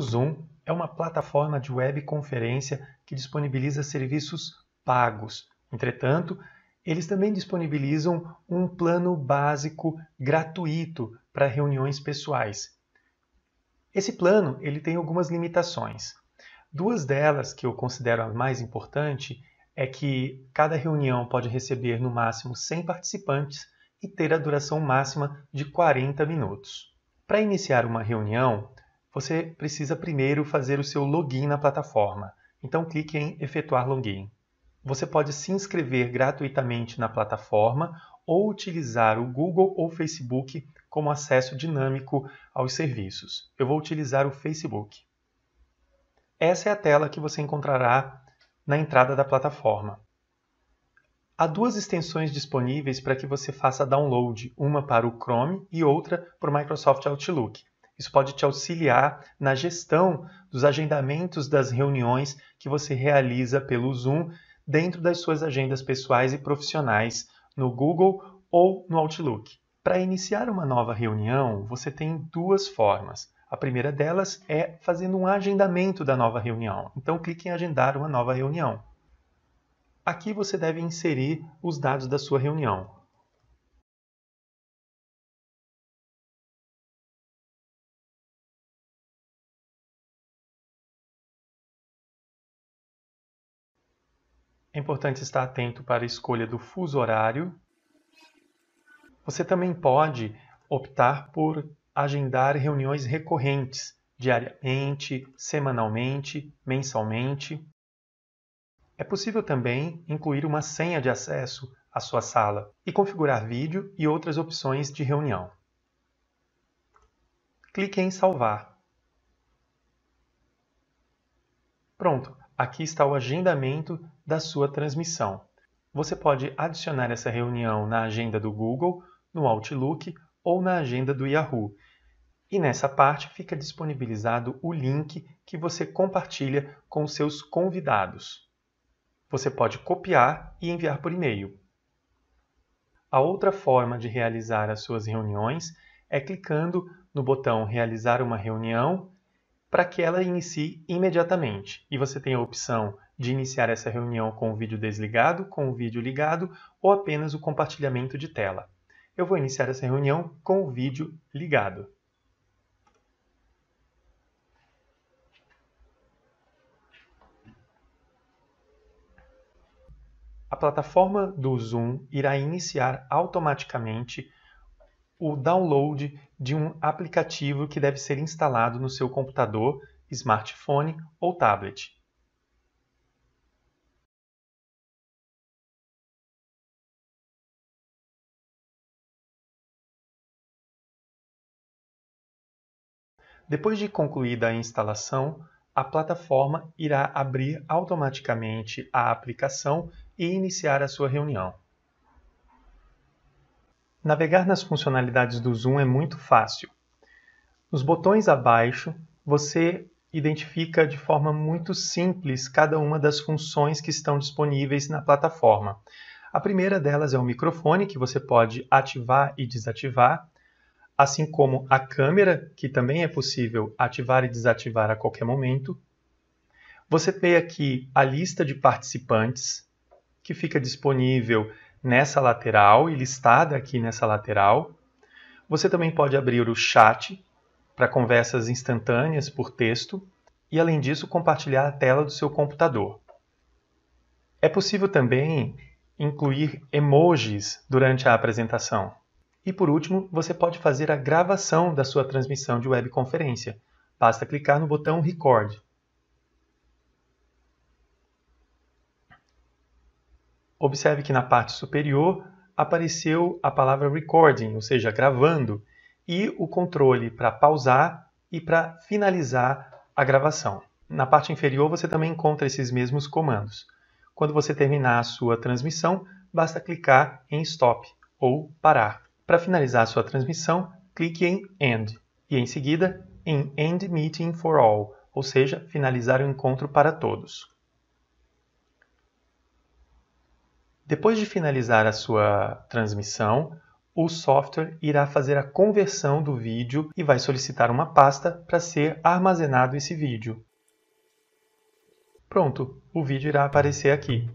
Zoom é uma plataforma de webconferência que disponibiliza serviços pagos. Entretanto, eles também disponibilizam um plano básico gratuito para reuniões pessoais. Esse plano ele tem algumas limitações. Duas delas que eu considero a mais importante é que cada reunião pode receber no máximo 100 participantes e ter a duração máxima de 40 minutos. Para iniciar uma reunião, você precisa primeiro fazer o seu login na plataforma. Então clique em efetuar login. Você pode se inscrever gratuitamente na plataforma ou utilizar o Google ou Facebook como acesso dinâmico aos serviços. Eu vou utilizar o Facebook. Essa é a tela que você encontrará na entrada da plataforma. Há duas extensões disponíveis para que você faça download, uma para o Chrome e outra para o Microsoft Outlook. Isso pode te auxiliar na gestão dos agendamentos das reuniões que você realiza pelo Zoom dentro das suas agendas pessoais e profissionais no Google ou no Outlook. Para iniciar uma nova reunião, você tem duas formas. A primeira delas é fazendo um agendamento da nova reunião. Então, clique em agendar uma nova reunião. Aqui você deve inserir os dados da sua reunião, É importante estar atento para a escolha do fuso horário. Você também pode optar por agendar reuniões recorrentes, diariamente, semanalmente, mensalmente. É possível também incluir uma senha de acesso à sua sala e configurar vídeo e outras opções de reunião. Clique em Salvar. Pronto, aqui está o agendamento da sua transmissão. Você pode adicionar essa reunião na agenda do Google, no Outlook ou na agenda do Yahoo. E nessa parte fica disponibilizado o link que você compartilha com seus convidados. Você pode copiar e enviar por e-mail. A outra forma de realizar as suas reuniões é clicando no botão Realizar uma reunião para que ela inicie imediatamente. E você tem a opção de iniciar essa reunião com o vídeo desligado, com o vídeo ligado ou apenas o compartilhamento de tela. Eu vou iniciar essa reunião com o vídeo ligado. A plataforma do Zoom irá iniciar automaticamente o download de um aplicativo que deve ser instalado no seu computador, smartphone ou tablet. Depois de concluída a instalação, a plataforma irá abrir automaticamente a aplicação e iniciar a sua reunião. Navegar nas funcionalidades do Zoom é muito fácil. Nos botões abaixo, você identifica de forma muito simples cada uma das funções que estão disponíveis na plataforma. A primeira delas é o microfone, que você pode ativar e desativar assim como a câmera, que também é possível ativar e desativar a qualquer momento. Você tem aqui a lista de participantes, que fica disponível nessa lateral e listada aqui nessa lateral. Você também pode abrir o chat para conversas instantâneas por texto e, além disso, compartilhar a tela do seu computador. É possível também incluir emojis durante a apresentação. E por último, você pode fazer a gravação da sua transmissão de webconferência. Basta clicar no botão Record. Observe que na parte superior apareceu a palavra recording, ou seja, gravando, e o controle para pausar e para finalizar a gravação. Na parte inferior você também encontra esses mesmos comandos. Quando você terminar a sua transmissão, basta clicar em stop ou parar. Para finalizar sua transmissão, clique em End e em seguida em End Meeting for All, ou seja, finalizar o encontro para todos. Depois de finalizar a sua transmissão, o software irá fazer a conversão do vídeo e vai solicitar uma pasta para ser armazenado esse vídeo. Pronto, o vídeo irá aparecer aqui.